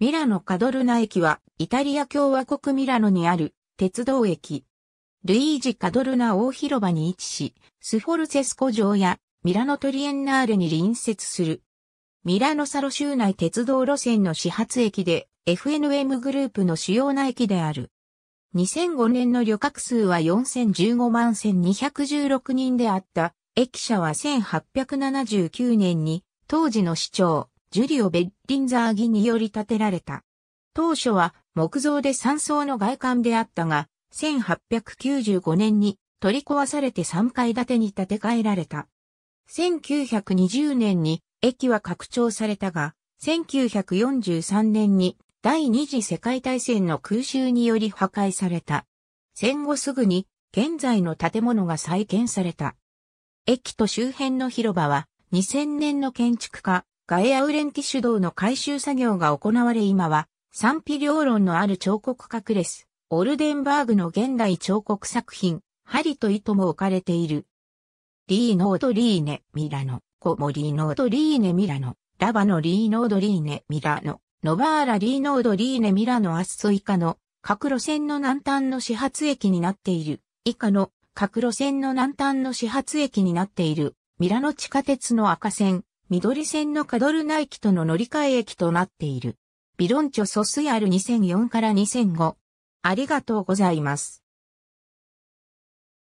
ミラノカドルナ駅は、イタリア共和国ミラノにある鉄道駅。ルイージ・カドルナ大広場に位置し、スフォルセスコ城やミラノトリエンナーレに隣接する。ミラノサロ州内鉄道路線の始発駅で、FNM グループの主要な駅である。2005年の旅客数は4015万1216人であった、駅舎は1879年に、当時の市長、ジュリオ・ベッリンザーギにより建てられた。当初は木造で3層の外観であったが、1895年に取り壊されて3階建てに建て替えられた。1920年に駅は拡張されたが、1943年に第二次世界大戦の空襲により破壊された。戦後すぐに現在の建物が再建された。駅と周辺の広場は2000年の建築家ガエアウレンティ主導の回収作業が行われ今は、賛否両論のある彫刻家クレス、オルデンバーグの現代彫刻作品、針と糸も置かれている。リーノードリーネ・ミラノ、コモリーノードリーネ・ミラノ、ラバのリーノードリーネ・ミラノ、ノバーラリーノードリーネ・ミラノ・アッソイカの各路線の南端の始発駅になっている。以下の各路線の南端の始発駅になっている。ミラノ地下鉄の赤線、緑線のカドルナ駅との乗り換え駅となっている。ビロンチョソスヤル2004から2005。ありがとうございます。